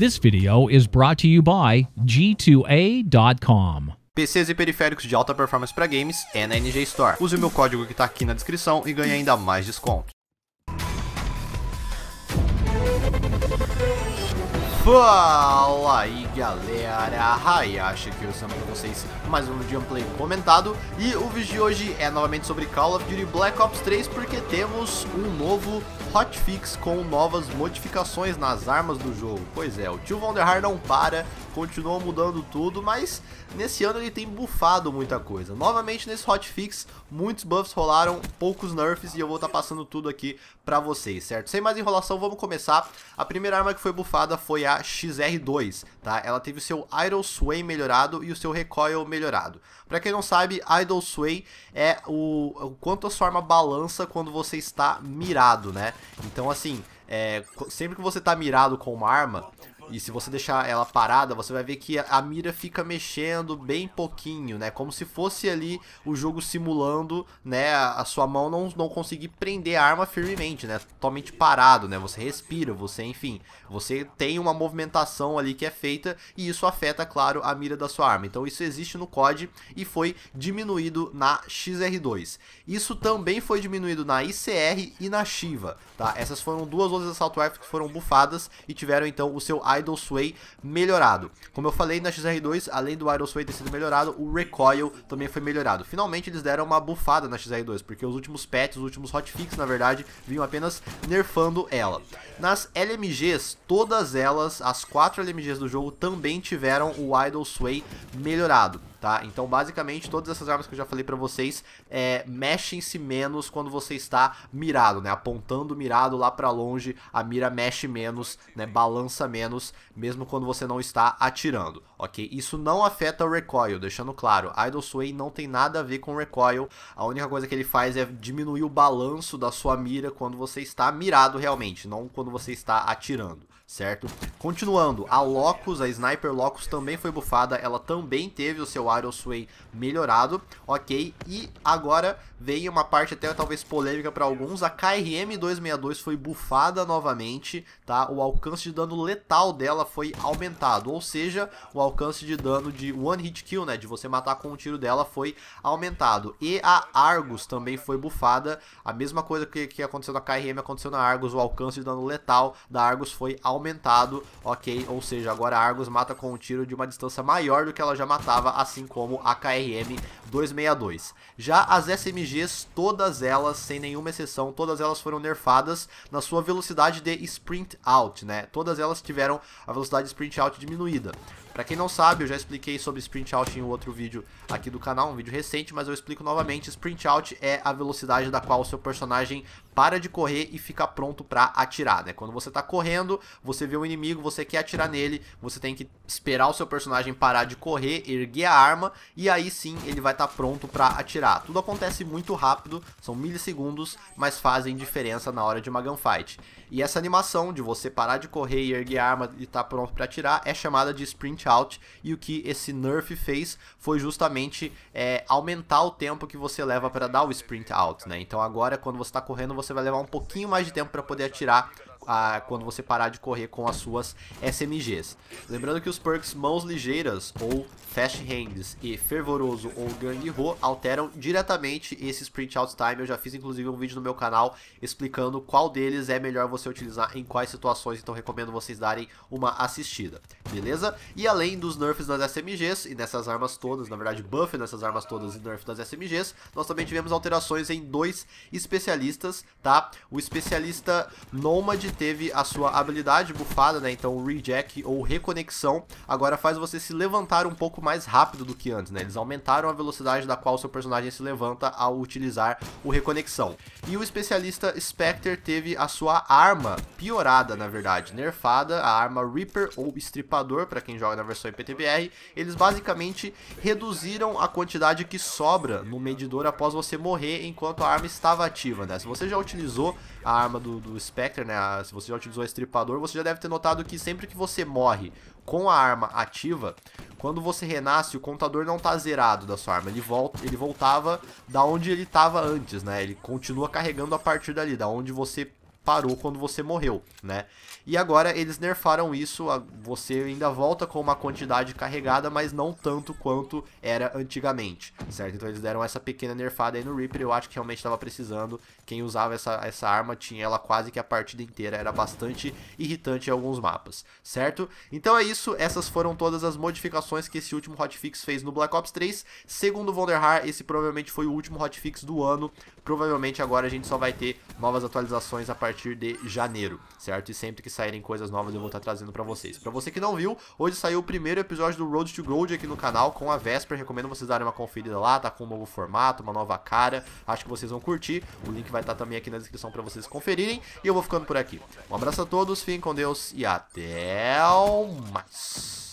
This video is brought to you by G2A.com. PCs e periféricos de alta performance para games é na NG Store. Use o meu código que está aqui na descrição e ganhe ainda mais desconto. Fala aí galera, Hayashi aqui, eu chamo com vocês mais um gameplay comentado E o vídeo de hoje é novamente sobre Call of Duty Black Ops 3 Porque temos um novo hotfix com novas modificações nas armas do jogo Pois é, o tio Von der Haar não para, continua mudando tudo Mas nesse ano ele tem bufado muita coisa Novamente nesse hotfix, muitos buffs rolaram, poucos nerfs E eu vou estar tá passando tudo aqui pra vocês, certo? Sem mais enrolação, vamos começar A primeira arma que foi bufada foi a XR2, tá? Ela teve o seu Idle Sway melhorado e o seu Recoil melhorado. Para quem não sabe, Idle Sway é o, o quanto a sua arma balança quando você está mirado, né? Então, assim, é, sempre que você está mirado com uma arma, e se você deixar ela parada, você vai ver que a mira fica mexendo bem pouquinho, né? Como se fosse ali o jogo simulando, né? A sua mão não, não conseguir prender a arma firmemente, né? Totalmente parado, né? Você respira, você, enfim, você tem uma movimentação ali que é feita e isso afeta, claro, a mira da sua arma. Então isso existe no COD e foi diminuído na XR2. Isso também foi diminuído na ICR e na Shiva, tá? Essas foram duas outras Assault Rifles que foram bufadas e tiveram então o seu Idle Sway melhorado. Como eu falei, na XR2, além do Idle Sway ter sido melhorado, o Recoil também foi melhorado. Finalmente eles deram uma bufada na XR2, porque os últimos patches, os últimos hotfix, na verdade, vinham apenas nerfando ela. Nas LMGs, todas elas, as quatro LMGs do jogo, também tiveram o Idle Sway melhorado tá? Então, basicamente, todas essas armas que eu já falei para vocês é, mexem-se menos quando você está mirado, né? Apontando mirado lá para longe, a mira mexe menos, né? Balança menos, mesmo quando você não está atirando, ok? Isso não afeta o recoil, deixando claro, Idle Sway não tem nada a ver com recoil, a única coisa que ele faz é diminuir o balanço da sua mira quando você está mirado realmente, não quando você está atirando certo? Continuando, a Locus, a Sniper Locus também foi bufada, ela também teve o seu Iron Sway melhorado, ok? E agora vem uma parte até talvez polêmica para alguns, a KRM 262 foi bufada novamente, tá? O alcance de dano letal dela foi aumentado, ou seja, o alcance de dano de one hit kill, né, de você matar com um tiro dela foi aumentado. E a Argus também foi bufada, a mesma coisa que, que aconteceu na KRM aconteceu na Argus, o alcance de dano letal da Argus foi aumentado aumentado, ok? Ou seja, agora a Argus mata com um tiro de uma distância maior do que ela já matava, assim como a KRM 262. Já as SMGs, todas elas, sem nenhuma exceção, todas elas foram nerfadas na sua velocidade de sprint out, né? Todas elas tiveram a velocidade de sprint out diminuída. Pra quem não sabe, eu já expliquei sobre sprint out em outro vídeo aqui do canal, um vídeo recente, mas eu explico novamente. Sprint out é a velocidade da qual o seu personagem para de correr e fica pronto para atirar, né? Quando você tá correndo, você vê um inimigo, você quer atirar nele, você tem que esperar o seu personagem parar de correr, erguer a arma e aí sim ele vai estar tá pronto para atirar. Tudo acontece muito rápido, são milissegundos, mas fazem diferença na hora de uma gunfight. E essa animação de você parar de correr e erguer a arma e estar tá pronto para atirar é chamada de sprint print out. E o que esse nerf fez foi justamente é, aumentar o tempo que você leva para dar o sprint out, né? Então agora quando você está correndo você vai levar um pouquinho mais de tempo para poder atirar a, quando você parar de correr com as suas SMGs. Lembrando que os perks Mãos Ligeiras, ou Fast Hands, e Fervoroso, ou Gang Ho, alteram diretamente esse Sprint Out Time. Eu já fiz inclusive um vídeo no meu canal explicando qual deles é melhor você utilizar em quais situações, então recomendo vocês darem uma assistida beleza? E além dos nerfs nas SMGs e nessas armas todas, na verdade buff nessas armas todas e nerf das SMGs, nós também tivemos alterações em dois especialistas, tá? O especialista Nomad teve a sua habilidade bufada, né? Então o rejack ou reconexão agora faz você se levantar um pouco mais rápido do que antes, né? Eles aumentaram a velocidade da qual seu personagem se levanta ao utilizar o reconexão. E o especialista Spectre teve a sua arma piorada, na verdade, nerfada, a arma Reaper ou Estripador emulador, para quem joga na versão IPTBR, eles basicamente reduziram a quantidade que sobra no medidor após você morrer enquanto a arma estava ativa, né? Se você já utilizou a arma do, do Spectre, né? Ah, se você já utilizou o estripador, você já deve ter notado que sempre que você morre com a arma ativa, quando você renasce, o contador não está zerado da sua arma, ele, volta, ele voltava da onde ele estava antes, né? Ele continua carregando a partir dali, da onde você parou quando você morreu, né? E agora eles nerfaram isso, você ainda volta com uma quantidade carregada, mas não tanto quanto era antigamente, certo? Então eles deram essa pequena nerfada aí no Reaper, eu acho que realmente estava precisando. Quem usava essa, essa arma tinha ela quase que a partida inteira, era bastante irritante em alguns mapas, certo? Então é isso, essas foram todas as modificações que esse último hotfix fez no Black Ops 3. Segundo Vonderhaar, esse provavelmente foi o último hotfix do ano, provavelmente agora a gente só vai ter novas atualizações a partir partir de janeiro, certo? E sempre que saírem coisas novas eu vou estar trazendo para vocês. Para você que não viu, hoje saiu o primeiro episódio do Road to Gold aqui no canal com a Vesper. Recomendo vocês darem uma conferida lá, tá com um novo formato, uma nova cara. Acho que vocês vão curtir. O link vai estar também aqui na descrição para vocês conferirem. E eu vou ficando por aqui. Um abraço a todos, fiquem com Deus e até mais.